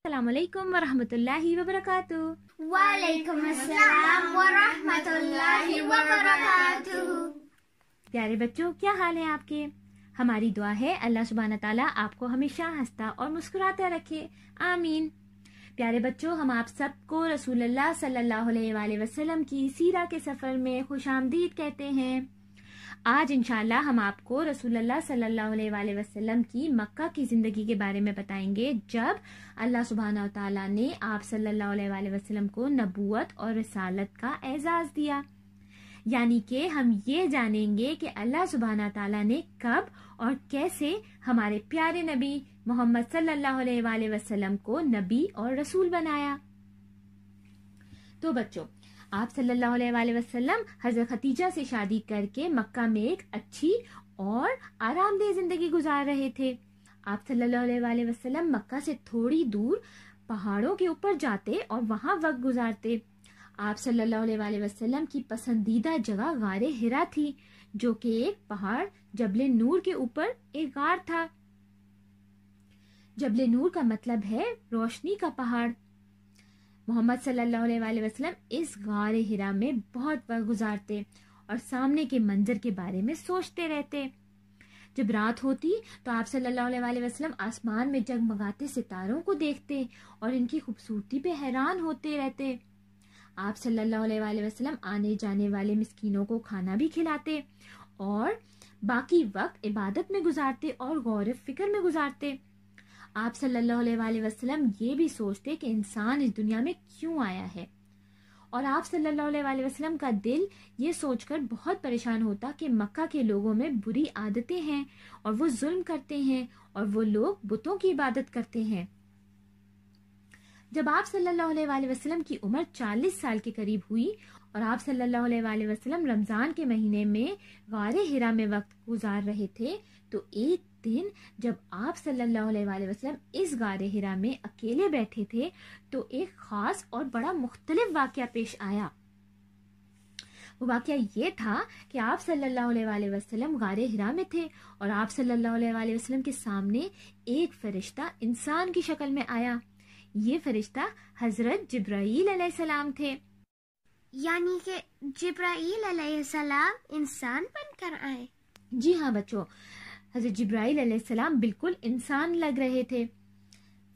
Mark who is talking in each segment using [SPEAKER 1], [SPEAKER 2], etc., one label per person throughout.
[SPEAKER 1] Assalamualaikum warahmatullahi wabarakatuh. Waalaikumsalam warahmatullahi wabarakatuh. प्यारे बच्चों क्या हाल है आपके हमारी दुआ है अल्लाह सुबहान ताला आपको हमेशा हंसता और मुस्कुराता रखे आमीन प्यारे बच्चों हम आप सबको रसूल सल्लल्लाहु अलैहि वसल्लम की सीरा के सफर में खुश आमदीद कहते हैं आज इंशाल्लाह हम आपको रसूलुल्लाह सल्लल्लाहु अलैहि वसल्लम की मक्का की ज़िंदगी के बारे में बताएंगे जब अल्लाह सुबहाना तला ने आप सल्लल्लाहु अलैहि वसल्लम को नबूत और रसालत का एजाज़ दिया यानी कि हम ये जानेंगे कि अल्लाह सुबहाना तला ने कब और कैसे हमारे प्यारे नबी मोहम्मद सल्लल्लाहु अलैहि वसल्लम को नबी और रसूल बनाया तो बच्चों आप सल्लल्लाहु अलैहि वसल्लम हजरत खतीजा से शादी करके मक्का में एक अच्छी और आरामदेह जिंदगी गुजार रहे थे आप सल्लल्लाहु अलैहि वसल्लम मक्का से थोड़ी दूर पहाड़ों के ऊपर जाते और वहाँ वक्त गुजारते आप सल्लल्लाहु अलैहि वसल्लम की पसंदीदा जगह गार हिरा थी जो कि एक पहाड़ जबले नूर के ऊपर एक गार था जबले नूर का मतलब है रोशनी का पहाड़ मोहम्मद सल्लल्लाहु अलैहि वसल्लम इस गार हिरा में बहुत वक्त गुजारते और सामने के मंजर के बारे में सोचते रहते जब रात होती तो आप सल्लल्लाहु अलैहि वसल्लम आसमान में जगमगाते सितारों को देखते और इनकी खूबसूरती पे हैरान होते रहते आप सल्लल्लाहु अलैहि वसल्लम आने जाने वाले मिसकीनों को खाना भी खिलाते और बाकी वक्त इबादत में गुजारते और गौरव फिक्र में गुजारते आप सल्लल्लाहु अलैहि वसल्लम ये भी सोचते कि इंसान इस दुनिया में क्यों आया है और आप सल्लल्लाहु अलैहि वसल्लम का दिल ये सोचकर बहुत परेशान होता कि मक्का के लोगों में बुरी आदतें हैं और वो जुल्म करते हैं और वो लोग बुतों की इबादत करते हैं जब आप सल्लल्लाहु अलैहि वसल्लम की उम्र 40 साल के करीब हुई और आप सल्लल्लाहु अलैहि वसल्लम रमज़ान के महीने में गार हिरा में वक्त गुजार रहे थे तो एक दिन जब आप सल्लल्लाहु अलैहि वसल्लम इस गारे हिरा में अकेले बैठे थे तो एक ख़ास और बड़ा मुख्तलिफ वाक्य पेश आया वो वाक्य ये था कि आप सल्लल्लाहु अलैहि वसल्लम गारे हिरा में थे और आप सल्लल्लाहु अलैहि वसल्लम के सामने एक फ़रिश्ता इंसान की शक्ल में आया ये फरिश्ता हजरत जब्राइल सलाम थे यानी के जब्राइल सलाम इंसान बनकर आए जी हाँ बच्चों हजरत जब्राइल सलाम बिल्कुल इंसान लग रहे थे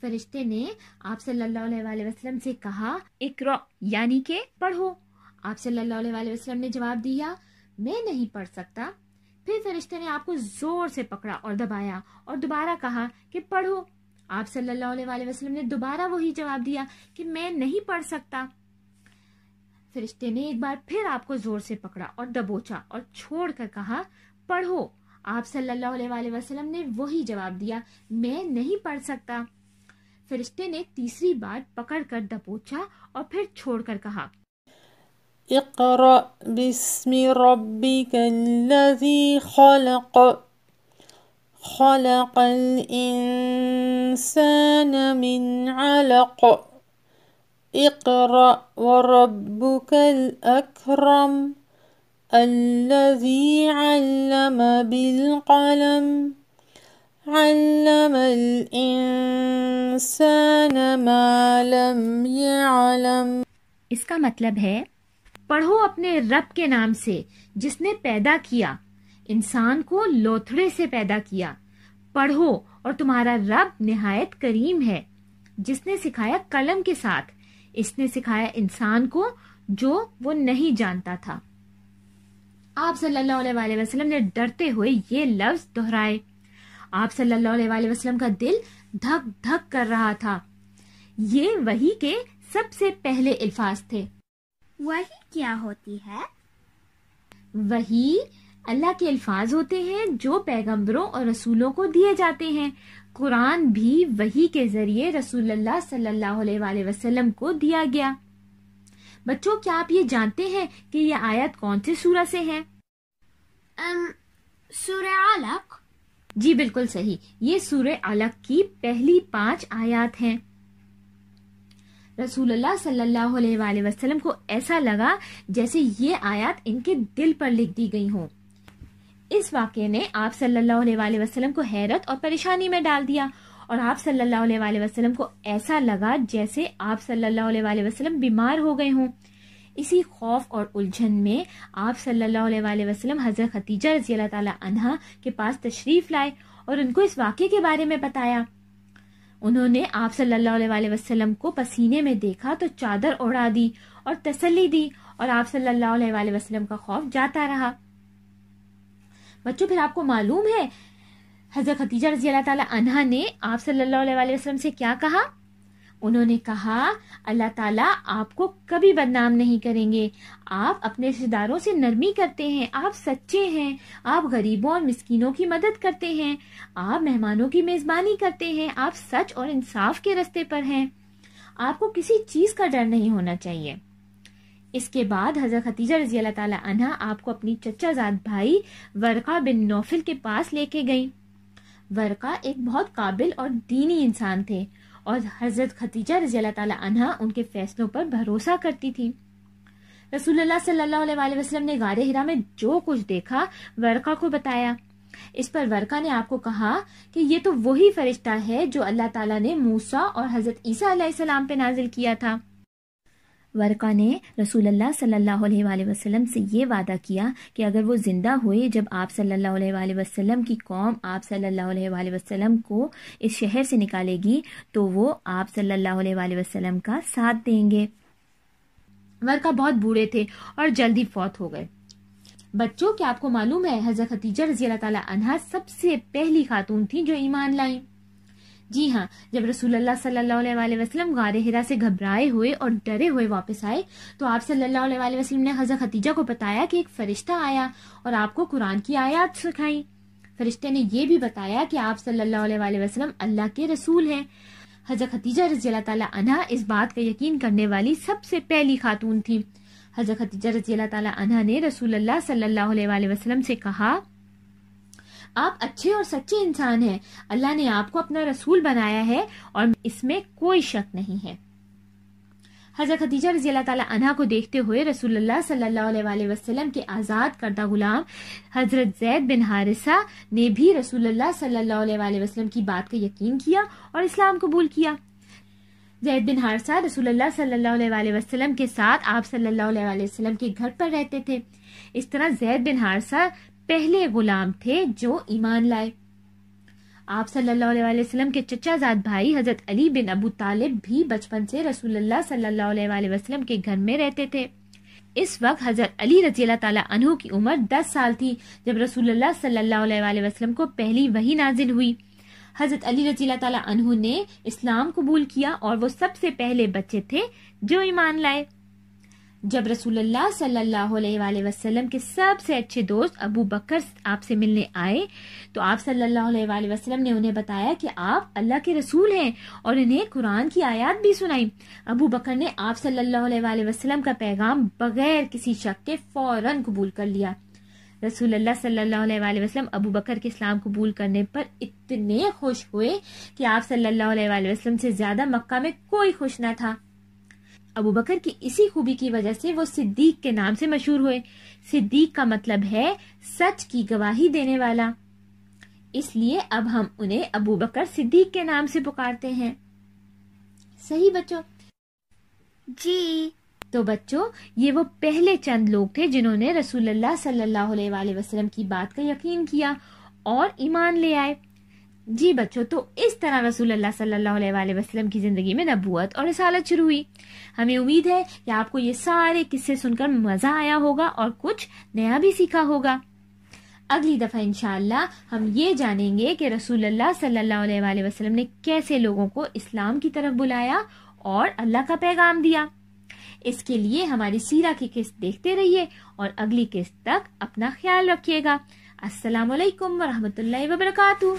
[SPEAKER 1] फरिश्ते ने आप सल्लल्लाहु अलैहि वसल्लम से कहा इकरो यानी के पढ़ो आप सल्लल्लाहु अलैहि वसल्लम ने जवाब दिया मैं नहीं पढ़ सकता फिर फरिश्ते ने आपको जोर से पकड़ा और दबाया और दोबारा कहा कि पढ़ो आप सल्लल्लाहु अलैहि वसल्लम ने दोबारा वही जवाब दिया कि मैं नहीं पढ़ सकता फरिश्ते ने एक बार फिर आपको जोर से पकड़ा और दबोचा और छोड़ कर कहा पढ़ो आप सल्लल्लाहु अलैहि वसल्लम ने वही जवाब दिया मैं नहीं पढ़ सकता फरिश्ते ने तीसरी बार पकड़ कर दबोचा और फिर छोड़कर कहा اقرأ باسم ربك الذي خلق خلق الإنسان من علق اقرأ وربك الأكرم الذي علم بالقلم علم الإنسان ما لم يعلم مطلب ہے پڑھو اپنے رب کے نام سے جس نے پیدا کیا इंसान को लोथड़े से पैदा किया पढ़ो और तुम्हारा रब निहायत करीम है जिसने सिखाया कलम के साथ इसने सिखाया इंसान को जो वो नहीं जानता था आप सल्लल्लाहु अलैहि वसल्लम ने डरते हुए ये लफ्ज दोहराए आप सल्लल्लाहु अलैहि वसल्लम का दिल धक धक कर रहा था ये वही के सबसे पहले अल्फाज थे वही क्या होती है वही अल्लाह के अल्फाज होते हैं जो पैगंबरों और रसूलों को दिए जाते हैं कुरान भी वही के जरिए अल्लाह सल्लल्लाहु अलैहि वसल्लम को दिया गया बच्चों क्या आप ये जानते हैं कि ये आयत कौन से सूरह से है सूर्य अलक जी बिल्कुल सही ये सूर्य अलक की पहली पांच आयत हैं अल्लाह सल्लल्लाहु अलैहि वसल्लम को ऐसा लगा जैसे ये आयत इनके दिल पर लिख दी गई हों इस वाक्य ने आप सल्लल्लाहु वसल्लम को हैरत और परेशानी में डाल दिया और आप सल्लल्लाहु अलैहि वसल्लम को ऐसा लगा जैसे आप सल्लल्लाहु अलैहि वसल्लम बीमार हो गए हों इसी खौफ और उलझन में आप सल्लल्लाहु अलैहि वसल्लम हज़रत खतीजा रजी अल्लाह के पास तशरीफ़ लाए और उनको इस वाक्य के बारे में बताया उन्होंने आप सल्लल्लाहु अलैहि वसल्लम को पसीने में देखा तो चादर ओढ़ा दी और तसली दी और आप सल्लल्लाहु अलैहि वसल्लम का खौफ जाता रहा बच्चों फिर आपको मालूम है हज़रत खतीजा रजी अल्लाह ताला अनहा ने आप सल्लल्लाहु अलैहि वसल्लम से क्या कहा उन्होंने कहा अल्लाह ताला आपको कभी बदनाम नहीं करेंगे आप अपने रिश्तेदारों से नरमी करते हैं आप सच्चे हैं आप गरीबों और मिस्किनों की मदद करते हैं आप मेहमानों की मेज़बानी करते हैं आप सच और इंसाफ के रस्ते पर हैं आपको किसी चीज़ का डर नहीं होना चाहिए इसके बाद हज़रत खतीजा रजी अल्लाह ताला अन्हा आपको अपनी चचा चचाजाद भाई वरका बिन नौफिल के पास लेके गई वरका एक बहुत काबिल और दीनी इंसान थे और हज़रत खतीजा रजी अल्लाह ताला अन्हा उनके फैसलों पर भरोसा करती थी रसूलुल्लाह सल्लल्लाहु अलैहि वसल्लम ने गारे हिरा में जो कुछ देखा वरका को बताया इस पर वरका ने आपको कहा कि ये तो वही फरिश्ता है जो अल्लाह ताला ने मूसा और हज़रत ईसा सलाम पे नाजिल किया था वरका ने रसूल सल्लल्लाहु से ये वादा किया कि अगर वो ज़िंदा हुए जब आप सल्ला अलैहि की कौम आप सल्ला अलैहि को इस शहर से निकालेगी तो वो आप सल्ला अलैहि का साथ देंगे वर्का बहुत बूढ़े थे और जल्दी फौत हो गए बच्चों क्या आपको मालूम है हज़रत खतीजा रजी अल्लाह तला सबसे पहली खातून थी जो ईमान लाई जी हाँ जब रसूलुल्लाह सल्लल्लाहु अलैहि वसल्लम हिरा से घबराए हुए और डरे हुए वापस आए तो आप सल्लल्लाहु अलैहि वसल्लम ने हज़रत खतीजा को बताया कि एक फ़रिश्ता आया और आपको कुरान की आयात सिखाई फरिश्ते ने यह भी बताया कि आप सल्लल्लाहु अलैहि वसल्लम अल्लाह के रसूल हैं हजरत खतीजा रजी अल्लाह इस बात का यकीन करने वाली सबसे पहली खातून थी हजरत खतीजा रजी अल्लाह ने रसूल सल्लाम से कहा आप अच्छे और सच्चे इंसान हैं अल्लाह ने आपको अपना रसूल बनाया है और इसमें कोई शक नहीं है हज़रत खदीजा रजी अल्लाह ताला अनहा को देखते हुए रसूलुल्लाह सल्लल्लाहु अलैहि वसल्लम के आज़ाद करदा गुलाम हज़रत जैद बिन हारिसा ने भी रसूलुल्लाह सल्लल्लाहु अलैहि वसल्लम की बात का यकीन किया और इस्लाम कबूल किया जैद बिन हारसा रसूलुल्लाह सल्लल्लाहु अलैहि वसल्लम के साथ आप सल्लल्लाहु अलैहि वसल्लम के घर पर रहते थे इस तरह जैद बिन हारसा पहले गुलाम थे जो ईमान लाए आप सल्लल्लाहु अलैहि वसल्लम के चचाजाद भाई हजरत अली बिन अबू तालिब भी बचपन से रसूलुल्लाह सल्लल्लाहु अलैहि वसल्लम के घर में रहते थे इस वक्त हजरत अली रजी अल्लाह की उम्र दस साल थी जब रसूलुल्लाह सल्लल्लाहु अलैहि वसल्लम को पहली वही नाजिल हुई हजरत अली रजी अल्लाह ने इस्लाम कबूल किया और वो सबसे पहले बच्चे थे जो ईमान लाए जब रसूलुल्लाह सल्लल्लाहु अलैहि वसल्लम के सबसे अच्छे दोस्त अबू बकर आपसे मिलने आए तो आप सल्लल्लाहु अलैहि वसल्लम ने उन्हें बताया कि आप अल्लाह के रसूल हैं और इन्हें कुरान की आयत भी सुनाई अबू बकर ने आप सल्लल्लाहु अलैहि वसल्लम का पैगाम बगैर किसी शक के फौरन कबूल कर लिया रसूलुल्लाह सल्लल्लाहु अलैहि वसल्लम अबू बकर के इस्लाम कबूल करने पर इतने खुश हुए कि आप सल्लल्लाहु अलैहि वसल्लम से ज्यादा मक्का में कोई खुश न था अबू बकर की इसी खूबी की वजह से वो सिद्दीक के नाम से मशहूर हुए सिद्दीक का मतलब है सच की गवाही देने वाला इसलिए अब हम उन्हें अबू बकर सिद्दीक के नाम से पुकारते हैं सही बच्चों जी तो बच्चों ये वो पहले चंद लोग थे जिन्होंने रसूलुल्लाह सल्लल्लाहु अलैहि वसल्लम की बात का यकीन किया और ईमान ले आए जी बच्चों तो इस तरह रसूल अल्लाह सल्लल्लाहु अलैहि वसल्लम की ज़िंदगी में नबूत और रसालत शुरू हुई हमें उम्मीद है कि आपको ये सारे किस्से सुनकर मज़ा आया होगा और कुछ नया भी सीखा होगा अगली दफ़ा इंशाल्लाह हम ये जानेंगे कि रसूल अल्लाह सल्लल्लाहु अलैहि वसल्लम ने कैसे लोगों को इस्लाम की तरफ बुलाया और अल्लाह का पैगाम दिया इसके लिए हमारी सीरा की किस्त देखते रहिए और अगली किस्त तक अपना ख्याल रखिएगा असलकम वरहमल वबरकू